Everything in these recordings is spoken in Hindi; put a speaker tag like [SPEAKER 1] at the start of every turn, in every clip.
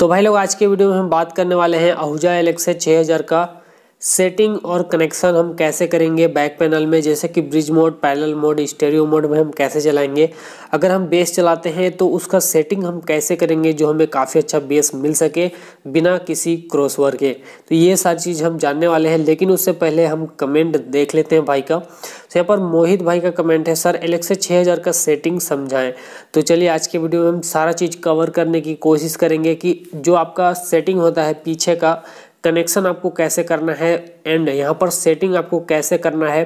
[SPEAKER 1] तो भाई लोग आज के वीडियो में हम बात करने वाले हैं आहूजा एलेक्सा 6000 का सेटिंग और कनेक्शन हम कैसे करेंगे बैक पैनल में जैसे कि bridge mode parallel mode stereo mode में हम कैसे चलाएंगे अगर हम बेस चलाते हैं तो उसका सेटिंग हम कैसे करेंगे जो हमें काफ़ी अच्छा बेस मिल सके बिना किसी क्रॉसवर के तो ये सारी चीज़ हम जानने वाले हैं लेकिन उससे पहले हम कमेंट देख लेते हैं भाई का तो यहाँ पर मोहित भाई का कमेंट है सर एलेक्सा छः हज़ार का सेटिंग समझाएं तो चलिए आज के वीडियो में हम सारा चीज़ कवर करने की कोशिश करेंगे कि जो आपका सेटिंग होता है पीछे का कनेक्शन आपको कैसे करना है एंड यहाँ पर सेटिंग आपको कैसे करना है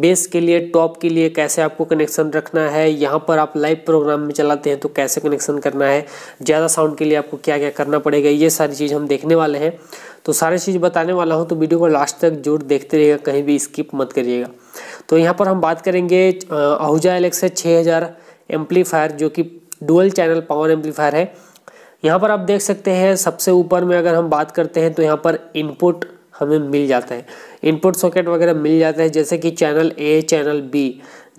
[SPEAKER 1] बेस के लिए टॉप के लिए कैसे आपको कनेक्शन रखना है यहाँ पर आप लाइव प्रोग्राम में चलाते हैं तो कैसे कनेक्शन करना है ज़्यादा साउंड के लिए आपको क्या क्या करना पड़ेगा ये सारी चीज़ हम देखने वाले हैं तो सारी चीज़ बताने वाला हूँ तो वीडियो को लास्ट तक जोर देखते रहिएगा कहीं भी स्किप मत करिएगा तो यहाँ पर हम बात करेंगे आहूजा एलेक्सा छः हज़ार एम्पलीफायर जो कि डुअल चैनल पावर एम्पलीफायर है यहाँ पर आप देख सकते हैं सबसे ऊपर में अगर हम बात करते हैं तो यहाँ पर इनपुट हमें मिल जाता है इनपुट सॉकेट वगैरह मिल जाता है जैसे कि चैनल ए चैनल बी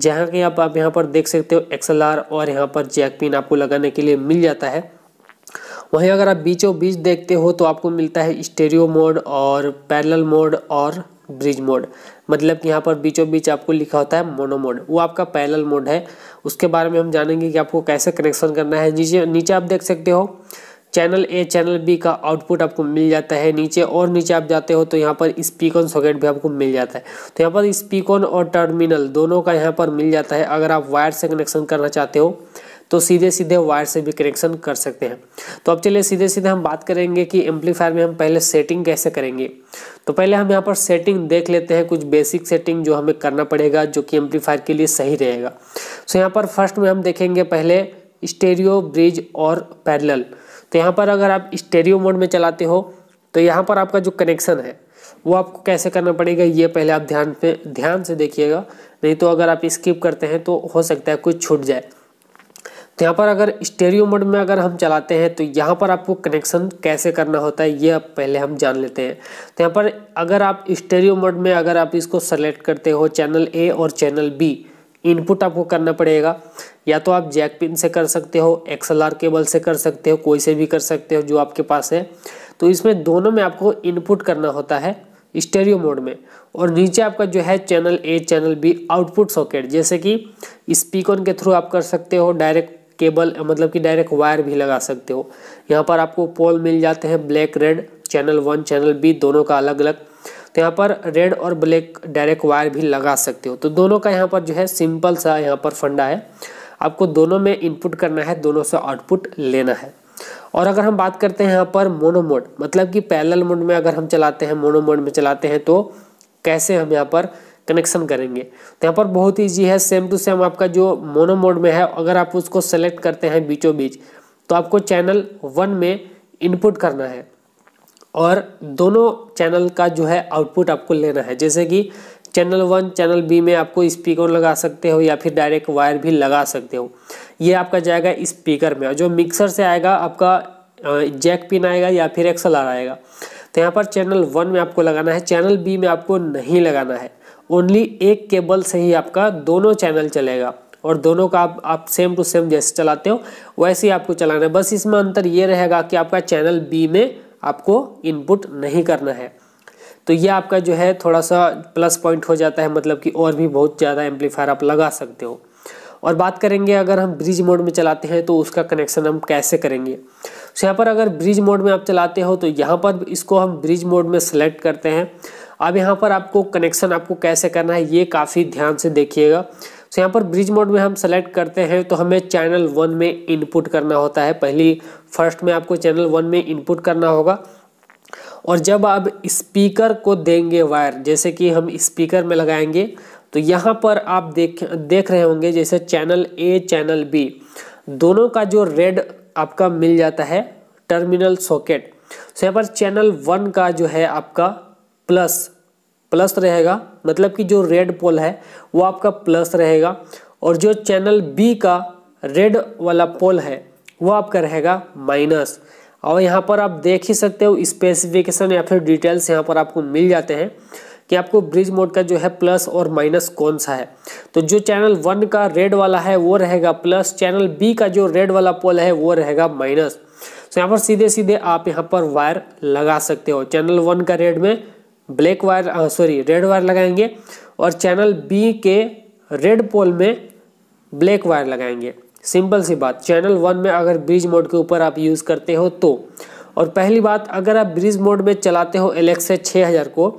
[SPEAKER 1] जहाँ की आप आप यहाँ पर देख सकते हो एक्सएलआर और यहाँ पर जैक पिन आपको लगाने के लिए मिल जाता है वहीं अगर आप बीचों बीच देखते हो तो आपको मिलता है स्टेरियो मोड और पैरेलल मोड और ब्रिज मोड मतलब कि यहाँ पर बीचों बीच आपको लिखा होता है मोनो मोड वो आपका पैरल मोड है उसके बारे में हम जानेंगे कि आपको कैसे कनेक्शन करना है नीचे नीचे आप देख सकते हो चैनल ए चैनल बी का आउटपुट आपको मिल जाता है नीचे और नीचे आप जाते हो तो यहाँ पर स्पीकॉन सॉकेट भी आपको मिल जाता है तो यहाँ पर स्पीकॉन और टर्मिनल दोनों का यहाँ पर मिल जाता है अगर आप वायर से कनेक्शन करना चाहते हो तो सीधे सीधे वायर से भी कनेक्शन कर सकते हैं तो अब चलिए सीधे सीधे हम बात करेंगे कि एम्पलीफायर में हम पहले सेटिंग कैसे करेंगे तो पहले हम यहाँ पर सेटिंग देख लेते हैं कुछ बेसिक सेटिंग जो हमें करना पड़ेगा जो कि एम्पलीफायर के लिए सही रहेगा सो यहाँ पर फर्स्ट में हम देखेंगे पहले स्टेरियो ब्रिज और पैरल तो यहाँ पर अगर आप स्टेरियो मोड में चलाते हो तो यहाँ पर आपका जो कनेक्शन है वो आपको कैसे करना पड़ेगा ये पहले आप ध्यान पे ध्यान से देखिएगा नहीं तो अगर आप स्किप करते हैं तो हो सकता है कुछ छूट जाए तो यहाँ पर अगर स्टेरियो मोड में अगर हम चलाते हैं तो यहाँ पर आपको कनेक्शन कैसे करना होता है ये आप पहले हम जान लेते हैं तो यहाँ पर अगर आप स्टेरियो मोड में अगर आप इसको सेलेक्ट करते हो चैनल ए और चैनल बी इनपुट आपको करना पड़ेगा या तो आप जैक पिन से कर सकते हो एक्सएलआर केबल से कर सकते हो कोई से भी कर सकते हो जो आपके पास है तो इसमें दोनों में आपको इनपुट करना होता है स्टेरियो मोड में और नीचे आपका जो है channel A channel B output socket जैसे कि स्पीकर के थ्रू आप कर सकते हो डायरेक्ट केबल मतलब कि डायरेक्ट वायर भी लगा सकते हो यहाँ पर आपको पोल मिल जाते हैं black red channel one channel B दोनों का अलग अलग तो यहाँ पर रेड और ब्लैक डायरेक्ट वायर भी लगा सकते हो तो दोनों का यहाँ पर जो है सिंपल सा यहाँ पर फंडा है आपको दोनों में इनपुट करना है दोनों से आउटपुट लेना है और अगर हम बात करते हैं यहाँ पर मोनो मोड मतलब कि पैरल मोड में अगर हम चलाते हैं मोनो मोड में चलाते हैं तो कैसे हम यहाँ पर कनेक्शन करेंगे तो यहाँ पर बहुत ईजी है सेम टू सेम आपका जो मोनो मोड में है अगर आप उसको सेलेक्ट करते हैं बीचों बीच तो आपको चैनल वन में इनपुट करना है और दोनों चैनल का जो है आउटपुट आपको लेना है जैसे कि चैनल वन चैनल बी में आपको स्पीकर लगा सकते हो या फिर डायरेक्ट वायर भी लगा सकते हो ये आपका जाएगा स्पीकर में और जो मिक्सर से आएगा आपका जैक पिन आएगा या फिर एक्सल आएगा तो यहाँ पर चैनल वन में आपको लगाना है चैनल बी में आपको नहीं लगाना है ओनली एक केबल से ही आपका दोनों चैनल चलेगा और दोनों का आप आप सेम टू सेम जैसे चलाते हो वैसे ही आपको चलाना है बस इसमें अंतर ये रहेगा कि आपका चैनल बी में आपको इनपुट नहीं करना है तो ये आपका जो है थोड़ा सा प्लस पॉइंट हो जाता है मतलब कि और भी बहुत ज़्यादा एम्पलीफायर आप लगा सकते हो और बात करेंगे अगर हम ब्रिज मोड में चलाते हैं तो उसका कनेक्शन हम कैसे करेंगे तो यहाँ पर अगर ब्रिज मोड में आप चलाते हो तो यहाँ पर इसको हम ब्रिज मोड में सेलेक्ट करते हैं अब यहाँ पर आपको कनेक्शन आपको कैसे करना है ये काफ़ी ध्यान से देखिएगा तो यहाँ पर ब्रिज मोड में हम सेलेक्ट करते हैं तो हमें चैनल वन में इनपुट करना होता है पहली फर्स्ट में आपको चैनल वन में इनपुट करना होगा और जब आप स्पीकर को देंगे वायर जैसे कि हम स्पीकर में लगाएंगे तो यहाँ पर आप देख देख रहे होंगे जैसे चैनल ए चैनल बी दोनों का जो रेड आपका मिल जाता है टर्मिनल सॉकेट तो यहाँ पर चैनल वन का जो है आपका प्लस प्लस रहेगा मतलब कि जो रेड पोल है वो आपका प्लस रहेगा और जो चैनल बी का रेड वाला पोल है वो आपका रहेगा माइनस और यहाँ पर आप देख ही सकते हो स्पेसिफिकेशन या फिर डिटेल्स यहाँ पर आपको मिल जाते हैं कि आपको ब्रिज मोड का जो है प्लस और माइनस कौन सा है तो जो चैनल वन का रेड वाला है वो रहेगा प्लस चैनल बी का जो रेड वाला पोल है वो रहेगा माइनस तो यहाँ पर सीधे सीधे आप यहाँ पर वायर लगा सकते हो चैनल वन का रेड में black wire sorry red wire लगाएंगे और चैनल बी के रेड पोल में ब्लैक वायर लगाएंगे सिंपल सी बात चैनल वन में अगर ब्रिज मोड के ऊपर आप यूज़ करते हो तो और पहली बात अगर आप ब्रिज मोड में चलाते हो एलेक्सा छः हज़ार को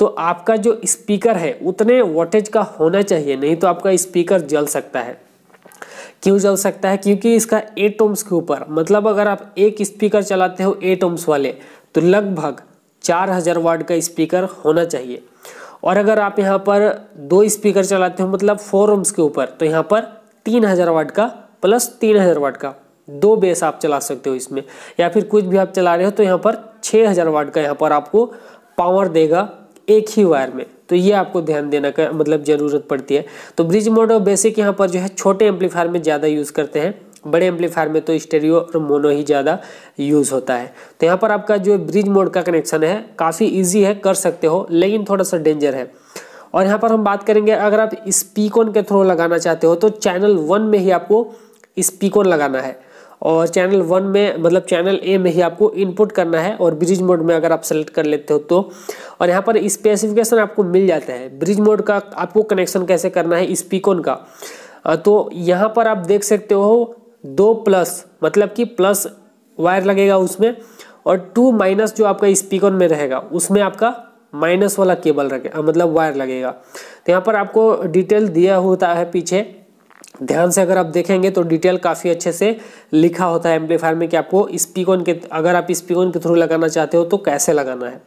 [SPEAKER 1] तो आपका जो स्पीकर है उतने वोटेज का होना चाहिए नहीं तो आपका स्पीकर जल सकता है क्यों जल सकता है क्योंकि इसका एट ओम्स के ऊपर मतलब अगर आप एक स्पीकर चलाते हो एट ओम्स वाले तो लगभग चार हज़ार वाट का स्पीकर होना चाहिए और अगर आप यहाँ पर दो स्पीकर चलाते हो मतलब फोर रूम्स के ऊपर तो यहाँ पर तीन हज़ार वाट का प्लस तीन हज़ार वाट का दो बेस आप चला सकते हो इसमें या फिर कुछ भी आप चला रहे हो तो यहाँ पर छः हज़ार वाट का यहाँ पर आपको पावर देगा एक ही वायर में तो ये आपको ध्यान देना का मतलब ज़रूरत पड़ती है तो ब्रिज मोड और बेसिक यहाँ पर जो है छोटे एम्पलीफायर में ज़्यादा यूज़ करते हैं बड़े एम्पलीफायर में तो स्टेरियो और मोनो ही ज़्यादा यूज़ होता है तो यहाँ पर आपका जो ब्रिज मोड का कनेक्शन है काफ़ी ईजी है कर सकते हो लेकिन थोड़ा सा डेंजर है और यहाँ पर हम बात करेंगे अगर आप स्पीकोन के थ्रू लगाना चाहते हो तो चैनल वन में ही आपको स्पीकोन लगाना है और चैनल वन में मतलब चैनल ए में ही आपको इनपुट करना है और ब्रिज मोड में अगर आप सेलेक्ट कर लेते हो तो और यहाँ पर स्पेसिफिकेशन आपको मिल जाता है ब्रिज मोड का आपको कनेक्शन कैसे करना है स्पीकोन का तो यहाँ पर आप देख सकते हो दो प्लस मतलब कि प्लस वायर लगेगा उसमें और टू माइनस जो आपका स्पीकर में रहेगा उसमें आपका माइनस वाला केबल रखे मतलब वायर लगेगा तो यहाँ पर आपको डिटेल दिया होता है पीछे ध्यान से अगर आप देखेंगे तो डिटेल काफ़ी अच्छे से लिखा होता है एम्पलीफायर में कि आपको स्पीकर के अगर आप स्पीकर के थ्रू लगाना चाहते हो तो कैसे लगाना है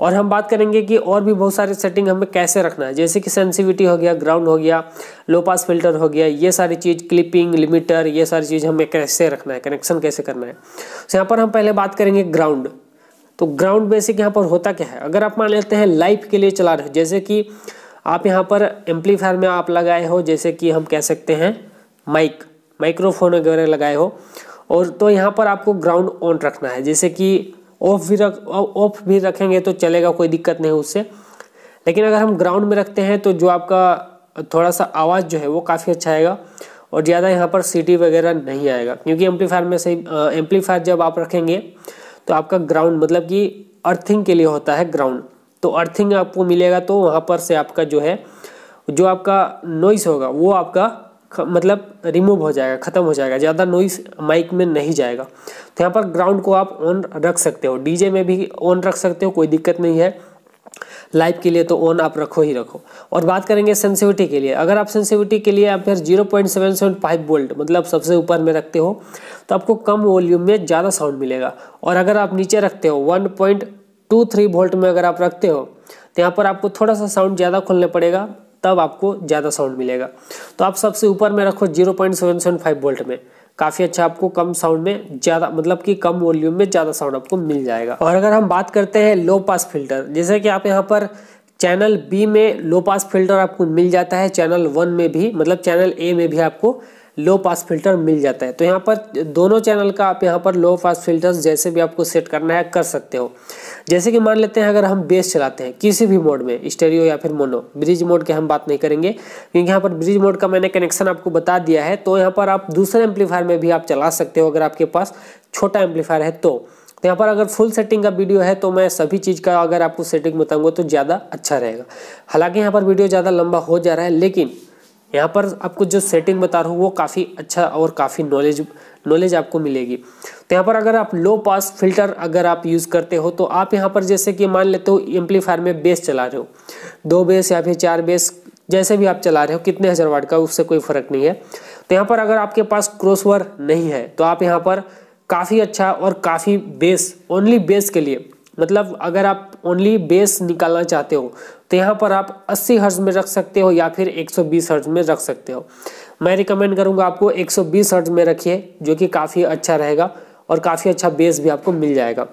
[SPEAKER 1] और हम बात करेंगे कि और भी बहुत सारे सेटिंग हमें कैसे रखना है जैसे कि सेंसिविटी हो गया ग्राउंड हो गया लो पास फिल्टर हो गया ये सारी चीज़ क्लिपिंग लिमिटर ये सारी चीज़ हमें कैसे रखना है कनेक्शन कैसे करना है तो यहाँ पर हम पहले बात करेंगे ग्राउंड तो ग्राउंड बेसिक यहाँ पर होता क्या है अगर आप मान लेते हैं लाइफ के लिए चला रहे हो जैसे कि आप यहाँ पर एम्पलीफायर में आप लगाए हो जैसे कि हम कह सकते हैं माइक माइक्रोफोन वगैरह लगाए हो और तो यहाँ पर आपको ग्राउंड ऑन रखना है जैसे कि ऑफ भी रख ऑफ भी रखेंगे तो चलेगा कोई दिक्कत नहीं उससे लेकिन अगर हम ग्राउंड में रखते हैं तो जो आपका थोड़ा सा आवाज़ जो है वो काफ़ी अच्छा आएगा और ज़्यादा यहाँ पर सीटी वगैरह नहीं आएगा क्योंकि एम्पलीफायर में से एम्पलीफायर जब आप रखेंगे तो आपका ग्राउंड मतलब कि अर्थिंग के लिए होता है ग्राउंड तो अर्थिंग आपको मिलेगा तो वहाँ पर से आपका जो है जो आपका नॉइस होगा वो आपका मतलब रिमूव हो जाएगा ख़त्म हो जाएगा ज़्यादा नॉइस माइक में नहीं जाएगा तो यहाँ पर ग्राउंड को आप ऑन रख सकते हो डीजे में भी ऑन रख सकते हो कोई दिक्कत नहीं है लाइव के लिए तो ऑन आप रखो ही रखो और बात करेंगे सेंसिविटी के लिए अगर आप सेंसिविटी के लिए आप फिर zero point seven seven five volt मतलब सबसे ऊपर में रखते हो तो आपको कम वॉल्यूम में ज़्यादा साउंड मिलेगा और अगर आप नीचे रखते हो one point two three volt में अगर आप रखते हो तो यहाँ पर आपको थोड़ा सा साउंड ज़्यादा खोलना पड़ेगा तब आपको ज़्यादा साउंड मिलेगा तो आप सबसे ऊपर में रखो zero point seven seven five volt में काफ़ी अच्छा आपको कम साउंड में ज़्यादा मतलब कि कम वॉल्यूम में ज़्यादा साउंड आपको मिल जाएगा और अगर हम बात करते हैं लो पास फिल्टर जैसे कि आप यहाँ पर चैनल बी में लो पास फिल्टर आपको मिल जाता है चैनल वन में भी मतलब चैनल ए में भी आपको लो पास फिल्टर मिल जाता है तो यहाँ पर दोनों चैनल का आप यहाँ पर लो पास फिल्टर जैसे भी आपको सेट करना है कर सकते हो जैसे कि मान लेते हैं अगर हम बेस चलाते हैं किसी भी मोड में स्टेरियो या फिर मोनो ब्रिज मोड के हम बात नहीं करेंगे क्योंकि यहाँ पर ब्रिज मोड का मैंने कनेक्शन आपको बता दिया है तो यहाँ पर आप दूसरे एम्पलीफायर में भी आप चला सकते हो अगर आपके पास छोटा एम्पलीफायर है तो तो यहाँ पर अगर फुल सेटिंग का वीडियो है तो मैं सभी चीज़ का अगर आपको सेटिंग बताऊँगा तो ज़्यादा अच्छा रहेगा हालांकि यहाँ पर वीडियो ज़्यादा लंबा हो जा रहा है लेकिन यहाँ पर आपको जो सेटिंग बता रहा हूँ वो काफ़ी अच्छा और काफ़ी नॉलेज नॉलेज आपको मिलेगी तो यहाँ पर अगर आप लो पास फिल्टर अगर आप यूज़ करते हो तो आप यहाँ पर जैसे कि मान लेते हो एम्पलीफायर में बेस चला रहे हो दो बेस या फिर चार बेस जैसे भी आप चला रहे हो कितने हज़ार वाट का उससे कोई फ़र्क नहीं है तो यहाँ पर अगर आपके पास क्रॉसवर नहीं है तो आप यहाँ पर काफ़ी अच्छा और काफ़ी बेस ओनली बेस के लिए मतलब अगर आप ओनली बेस निकालना चाहते हो तो यहाँ पर आप 80 हर्ज में रख सकते हो या फिर 120 हर्ज में रख सकते हो मैं रिकमेंड करूँगा आपको 120 हर्ज में रखिए जो कि काफ़ी अच्छा रहेगा और काफ़ी अच्छा बेस भी आपको मिल जाएगा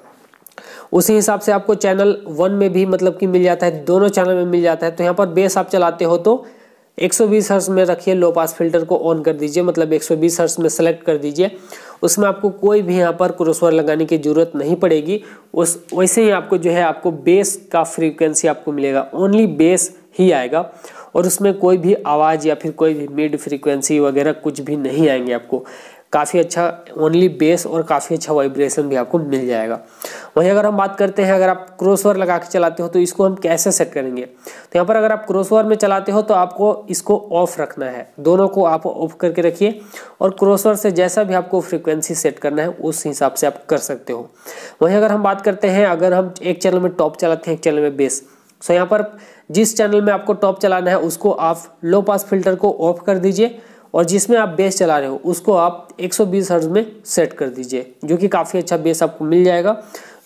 [SPEAKER 1] उसी हिसाब से आपको चैनल वन में भी मतलब कि मिल जाता है दोनों चैनल में मिल जाता है तो यहाँ पर बेस आप चलाते हो तो 120 हर्स में रखिए लो पास फिल्टर को ऑन कर दीजिए मतलब 120 हर्स में सेलेक्ट कर दीजिए उसमें आपको कोई भी यहाँ पर क्रोसवर लगाने की ज़रूरत नहीं पड़ेगी उस वैसे ही आपको जो है आपको बेस का फ्रीक्वेंसी आपको मिलेगा ओनली बेस ही आएगा और उसमें कोई भी आवाज़ या फिर कोई भी मिड फ्रीक्वेंसी वगैरह कुछ भी नहीं आएंगे आपको काफ़ी अच्छा ओनली बेस और काफ़ी अच्छा वाइब्रेशन भी आपको मिल जाएगा वहीं अगर हम बात करते हैं अगर आप क्रोसवर लगा के चलाते हो तो इसको हम कैसे सेट करेंगे तो यहाँ पर अगर आप क्रोसवर में चलाते हो तो आपको इसको ऑफ रखना है दोनों को आप ऑफ करके रखिए और क्रोसवर से जैसा भी आपको फ्रिक्वेंसी सेट करना है उस हिसाब से आप कर सकते हो वहीं अगर हम बात करते हैं अगर हम एक चैनल में टॉप चलाते हैं एक चैनल में बेस सो तो यहाँ पर जिस चैनल में आपको टॉप चलाना है उसको आप लो पास फिल्टर को ऑफ कर दीजिए और जिसमें आप बेस चला रहे हो उसको आप 120 सौ हर्ज में सेट कर दीजिए जो कि काफ़ी अच्छा बेस आपको मिल जाएगा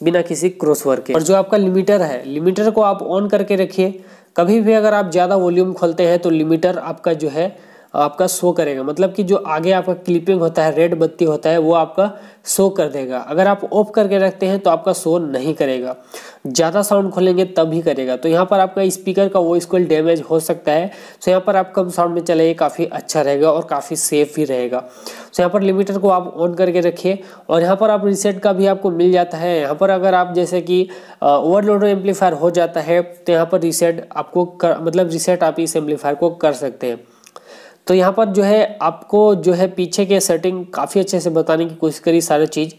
[SPEAKER 1] बिना किसी क्रॉस वर्क के और जो आपका लिमिटर है लिमिटर को आप ऑन करके रखिए कभी भी अगर आप ज़्यादा वॉल्यूम खोलते हैं तो लिमिटर आपका जो है आपका शो करेगा मतलब कि जो आगे आपका क्लिपिंग होता है रेड बत्ती होता है वो आपका शो कर देगा अगर आप ऑफ करके रखते हैं तो आपका शो नहीं करेगा ज़्यादा साउंड खोलेंगे तब ही करेगा तो यहाँ पर आपका स्पीकर का वॉइस कॉल डैमेज हो सकता है तो यहाँ पर आप कम साउंड में चलाइए काफ़ी अच्छा रहेगा और काफ़ी सेफ भी रहेगा तो यहाँ पर लिमिटर को आप ऑन करके रखिए और यहाँ पर आप रिसेट का भी आपको मिल जाता है यहाँ पर अगर आप जैसे कि ओवरलोड एम्पलीफायर हो जाता है तो यहाँ पर रिसेट आपको कर, मतलब रिसेट आप इस एम्पलीफायर को कर सकते हैं तो यहाँ पर जो है आपको जो है पीछे के सेटिंग काफ़ी अच्छे से बताने की कोशिश करी सारा चीज़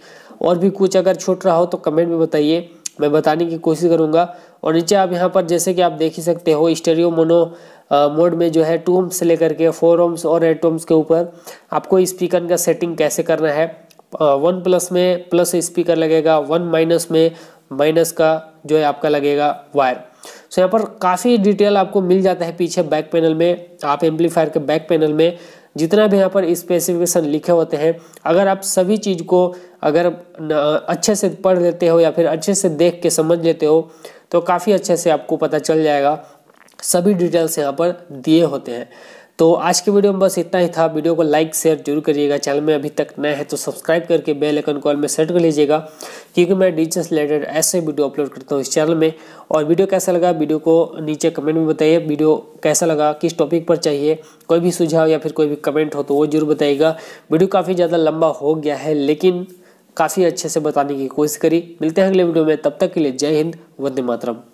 [SPEAKER 1] और भी कुछ अगर छूट रहा हो तो कमेंट में बताइए मैं बताने की कोशिश करूँगा और नीचे आप यहाँ पर जैसे कि आप देख ही सकते हो स्टेरियो मोनो मोड में जो है टू ओम्स से लेकर के फोर ओम्स और एट ओम्स के ऊपर आपको स्पीकर का सेटिंग कैसे करना है वन प्लस में प्लस स्पीकर लगेगा वन माइनस में माइनस का जो है आपका लगेगा वायर सो यहाँ पर काफ़ी डिटेल आपको मिल जाता है पीछे बैक पैनल में आप एम्पलीफायर के बैक पैनल में जितना भी यहाँ पर स्पेसिफिकेशन लिखे होते हैं अगर आप सभी चीज़ को अगर अच्छे से पढ़ लेते हो या फिर अच्छे से देख के समझ लेते हो तो काफ़ी अच्छे से आपको पता चल जाएगा सभी डिटेल्स यहाँ पर दिए होते हैं तो आज के वीडियो में बस इतना ही था वीडियो को लाइक शेयर जरूर करिएगा चैनल में अभी तक नए हैं तो सब्सक्राइब करके बेल आइकन कॉल में सेट कर लीजिएगा क्योंकि मैं डिजिटल रिलेटेड ऐसे वीडियो अपलोड करता हूँ इस चैनल में और वीडियो कैसा लगा वीडियो को नीचे कमेंट में बताइए वीडियो कैसा लगा किस टॉपिक पर चाहिए कोई भी सुझाव या फिर कोई भी कमेंट हो तो वो जरूर बताइएगा वीडियो काफ़ी ज़्यादा लंबा हो गया है लेकिन काफ़ी अच्छे से बताने की कोशिश करी मिलते हैं अगले वीडियो में तब तक के लिए जय हिंद वंदे मातरम